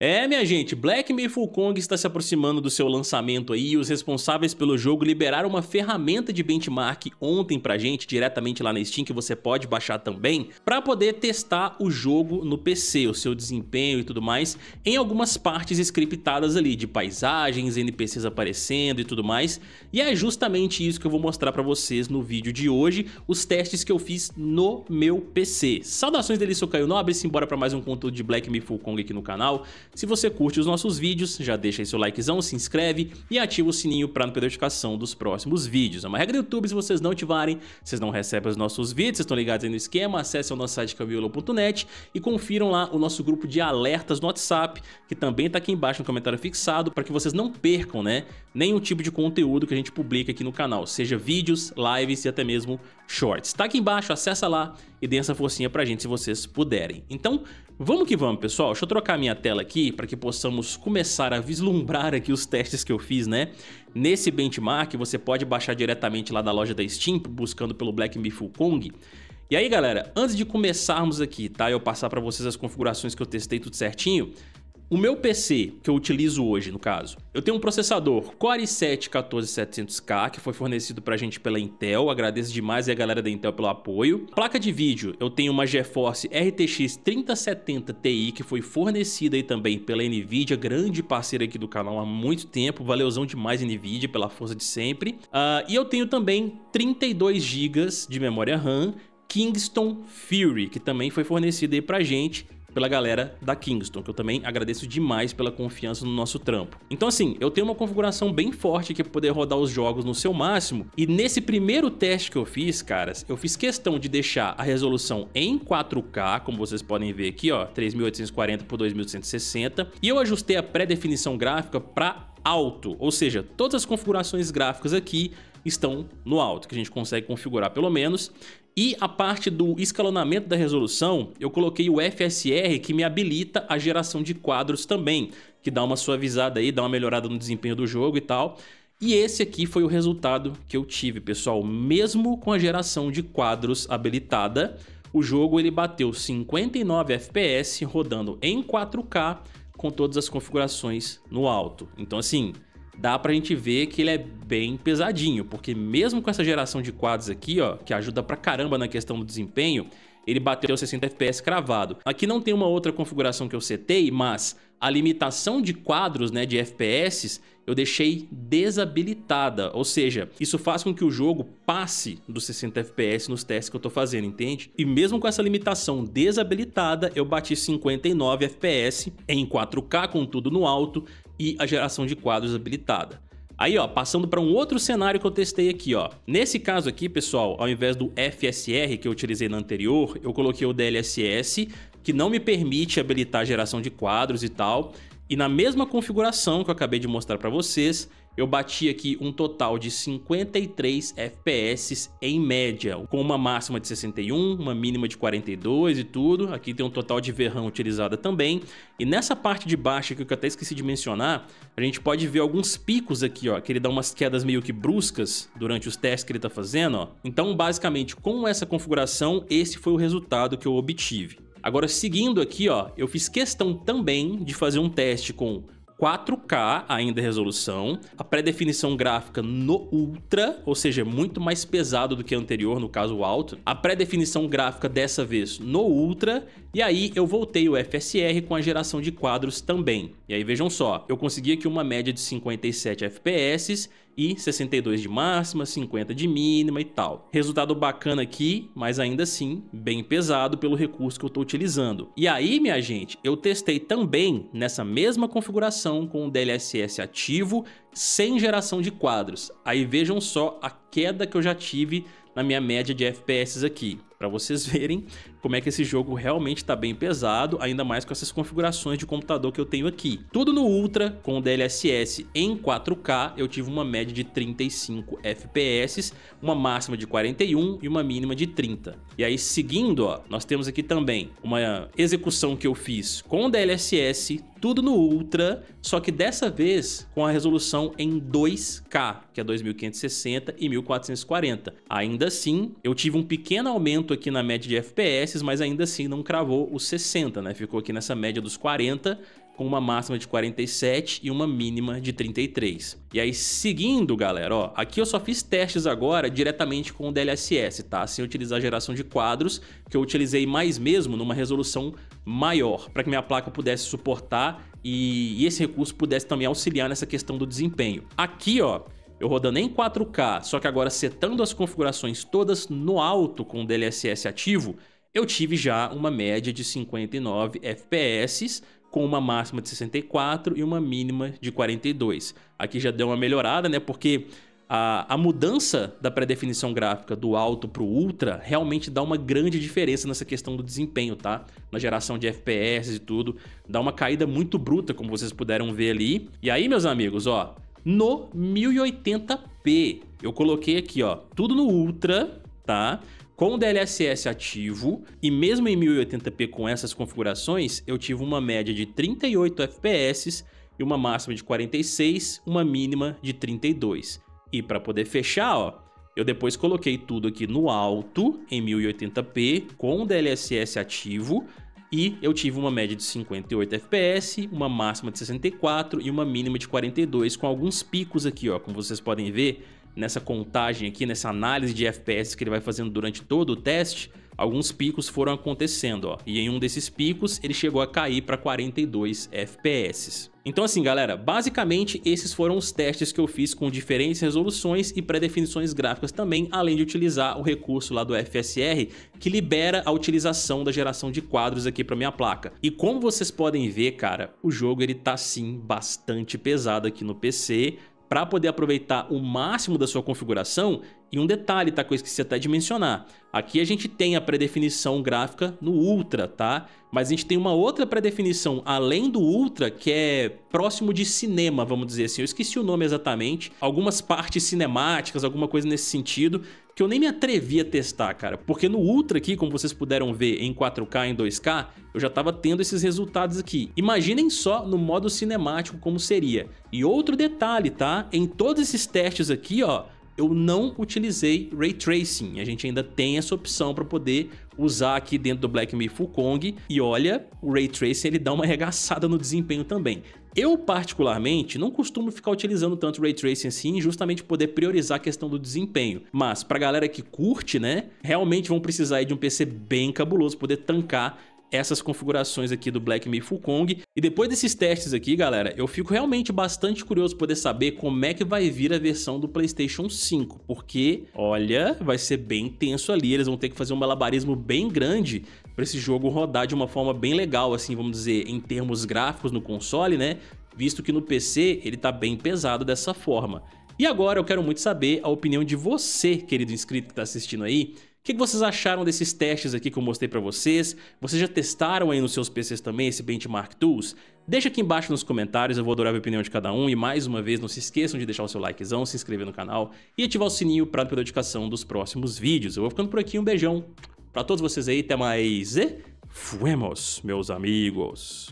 É, minha gente, Black Mayful Kong está se aproximando do seu lançamento aí e os responsáveis pelo jogo liberaram uma ferramenta de benchmark ontem pra gente, diretamente lá na Steam, que você pode baixar também, para poder testar o jogo no PC, o seu desempenho e tudo mais, em algumas partes scriptadas ali, de paisagens, NPCs aparecendo e tudo mais, e é justamente isso que eu vou mostrar pra vocês no vídeo de hoje, os testes que eu fiz no meu PC. Saudações dele, sou Caio Nobre, simbora pra mais um conteúdo de Black Mayful Kong aqui no canal, se você curte os nossos vídeos, já deixa aí seu likezão, se inscreve e ativa o sininho para não perder a notificação dos próximos vídeos. É uma regra do YouTube, se vocês não ativarem, vocês não recebem os nossos vídeos, vocês estão ligados aí no esquema, acessem o nosso site camiolo.net e confiram lá o nosso grupo de alertas no WhatsApp, que também está aqui embaixo no comentário fixado, para que vocês não percam, né, nenhum tipo de conteúdo que a gente publica aqui no canal, seja vídeos, lives e até mesmo shorts. Está aqui embaixo, acessa lá e dê essa forcinha pra gente se vocês puderem. Então, Vamos que vamos, pessoal. Deixa eu trocar minha tela aqui para que possamos começar a vislumbrar aqui os testes que eu fiz, né? Nesse benchmark, você pode baixar diretamente lá da loja da Steam, buscando pelo Black Mifu Kong. E aí, galera, antes de começarmos aqui, tá? Eu passar para vocês as configurações que eu testei tudo certinho, o meu PC, que eu utilizo hoje, no caso, eu tenho um processador Core i7 14700K, que foi fornecido pra gente pela Intel, agradeço demais a galera da Intel pelo apoio. Placa de vídeo, eu tenho uma GeForce RTX 3070 Ti, que foi fornecida aí também pela NVIDIA, grande parceira aqui do canal há muito tempo, valeuzão demais NVIDIA pela força de sempre. Uh, e eu tenho também 32 GB de memória RAM, Kingston Fury, que também foi fornecida aí pra gente, pela galera da Kingston, que eu também agradeço demais pela confiança no nosso trampo. Então assim, eu tenho uma configuração bem forte aqui para poder rodar os jogos no seu máximo, e nesse primeiro teste que eu fiz, caras, eu fiz questão de deixar a resolução em 4K, como vocês podem ver aqui, ó, 3840 por 2160, e eu ajustei a pré-definição gráfica para alto, ou seja, todas as configurações gráficas aqui estão no alto, que a gente consegue configurar pelo menos. E a parte do escalonamento da resolução, eu coloquei o FSR que me habilita a geração de quadros também, que dá uma suavizada aí, dá uma melhorada no desempenho do jogo e tal. E esse aqui foi o resultado que eu tive, pessoal. Mesmo com a geração de quadros habilitada, o jogo ele bateu 59 FPS rodando em 4K com todas as configurações no alto. Então assim, dá pra gente ver que ele é bem pesadinho, porque mesmo com essa geração de quadros aqui, ó, que ajuda pra caramba na questão do desempenho, ele bateu 60 FPS cravado. Aqui não tem uma outra configuração que eu setei, mas a limitação de quadros, né, de FPS, eu deixei desabilitada, ou seja, isso faz com que o jogo passe dos 60 FPS nos testes que eu tô fazendo, entende? E mesmo com essa limitação desabilitada, eu bati 59 FPS em 4K com tudo no alto e a geração de quadros habilitada. Aí, ó, passando para um outro cenário que eu testei aqui, ó. Nesse caso aqui, pessoal, ao invés do FSR que eu utilizei no anterior, eu coloquei o DLSS, que não me permite habilitar geração de quadros e tal, e na mesma configuração que eu acabei de mostrar para vocês, eu bati aqui um total de 53 FPS em média, com uma máxima de 61, uma mínima de 42 e tudo. Aqui tem um total de VRAM utilizada também. E nessa parte de baixo aqui, que eu até esqueci de mencionar, a gente pode ver alguns picos aqui, ó, que ele dá umas quedas meio que bruscas durante os testes que ele está fazendo. Ó. Então, basicamente, com essa configuração, esse foi o resultado que eu obtive. Agora, seguindo aqui, ó, eu fiz questão também de fazer um teste com 4K ainda resolução, a pré-definição gráfica no Ultra, ou seja, muito mais pesado do que o anterior, no caso o Alto, a pré-definição gráfica dessa vez no Ultra, e aí eu voltei o FSR com a geração de quadros também. E aí vejam só, eu consegui aqui uma média de 57 FPS e 62 de máxima, 50 de mínima e tal. Resultado bacana aqui, mas ainda assim bem pesado pelo recurso que eu estou utilizando. E aí, minha gente, eu testei também nessa mesma configuração com o DLSS ativo, sem geração de quadros. Aí vejam só a queda que eu já tive na minha média de FPS aqui. Para vocês verem como é que esse jogo realmente está bem pesado, ainda mais com essas configurações de computador que eu tenho aqui. Tudo no Ultra, com o DLSS em 4K, eu tive uma média de 35 FPS, uma máxima de 41 e uma mínima de 30. E aí, seguindo, ó, nós temos aqui também uma execução que eu fiz com o DLSS, tudo no Ultra, só que dessa vez com a resolução em 2K, que é 2560 e 1440. Ainda assim, eu tive um pequeno aumento aqui na média de FPS, espécies, mas ainda assim não cravou os 60, né? Ficou aqui nessa média dos 40, com uma máxima de 47 e uma mínima de 33. E aí, seguindo, galera, ó, aqui eu só fiz testes agora diretamente com o DLSS, tá? Sem utilizar a geração de quadros, que eu utilizei mais mesmo numa resolução maior, para que minha placa pudesse suportar e, e esse recurso pudesse também auxiliar nessa questão do desempenho. Aqui, ó, eu rodando em 4K, só que agora setando as configurações todas no alto com o DLSS ativo, eu tive já uma média de 59 FPS, com uma máxima de 64 e uma mínima de 42. Aqui já deu uma melhorada, né? Porque a, a mudança da pré-definição gráfica do alto para o ultra realmente dá uma grande diferença nessa questão do desempenho, tá? Na geração de FPS e tudo, dá uma caída muito bruta, como vocês puderam ver ali. E aí, meus amigos, ó, no 1080p, eu coloquei aqui, ó, tudo no ultra, tá? com o DLSS ativo e mesmo em 1080p com essas configurações, eu tive uma média de 38 FPS e uma máxima de 46, uma mínima de 32. E para poder fechar, ó, eu depois coloquei tudo aqui no alto em 1080p com o DLSS ativo e eu tive uma média de 58 FPS, uma máxima de 64 e uma mínima de 42 com alguns picos aqui, ó, como vocês podem ver, nessa contagem aqui, nessa análise de FPS que ele vai fazendo durante todo o teste, alguns picos foram acontecendo, ó. E em um desses picos, ele chegou a cair para 42 FPS. Então assim, galera, basicamente esses foram os testes que eu fiz com diferentes resoluções e pré-definições gráficas também, além de utilizar o recurso lá do FSR, que libera a utilização da geração de quadros aqui para minha placa. E como vocês podem ver, cara, o jogo ele tá sim bastante pesado aqui no PC, para poder aproveitar o máximo da sua configuração. E um detalhe, tá, que eu esqueci até de mencionar. Aqui a gente tem a predefinição gráfica no Ultra, tá? Mas a gente tem uma outra predefinição além do Ultra, que é próximo de cinema, vamos dizer assim. Eu esqueci o nome exatamente. Algumas partes cinemáticas, alguma coisa nesse sentido, que eu nem me atrevi a testar, cara. Porque no Ultra aqui, como vocês puderam ver em 4K, em 2K, eu já estava tendo esses resultados aqui. Imaginem só no modo cinemático como seria. E outro detalhe, tá? Em todos esses testes aqui, ó, eu não utilizei Ray Tracing. A gente ainda tem essa opção para poder usar aqui dentro do Black Myth Kong e olha, o Ray Tracing ele dá uma arregaçada no desempenho também. Eu, particularmente, não costumo ficar utilizando tanto Ray Tracing assim, justamente poder priorizar a questão do desempenho. Mas pra galera que curte, né, realmente vão precisar de um PC bem cabuloso, poder tancar essas configurações aqui do Black Myth Kong. E depois desses testes aqui, galera, eu fico realmente bastante curioso poder saber como é que vai vir a versão do PlayStation 5, porque, olha, vai ser bem tenso ali, eles vão ter que fazer um malabarismo bem grande para esse jogo rodar de uma forma bem legal, assim, vamos dizer, em termos gráficos no console, né? Visto que no PC ele tá bem pesado dessa forma. E agora eu quero muito saber a opinião de você, querido inscrito que está assistindo aí, que, que vocês acharam desses testes aqui que eu mostrei para vocês? Vocês já testaram aí nos seus PCs também esse Benchmark Tools? Deixa aqui embaixo nos comentários, eu vou adorar a opinião de cada um. E mais uma vez, não se esqueçam de deixar o seu likezão, se inscrever no canal e ativar o sininho para ter notificação dos próximos vídeos. Eu vou ficando por aqui, um beijão para todos vocês aí, até mais e fuemos, meus amigos!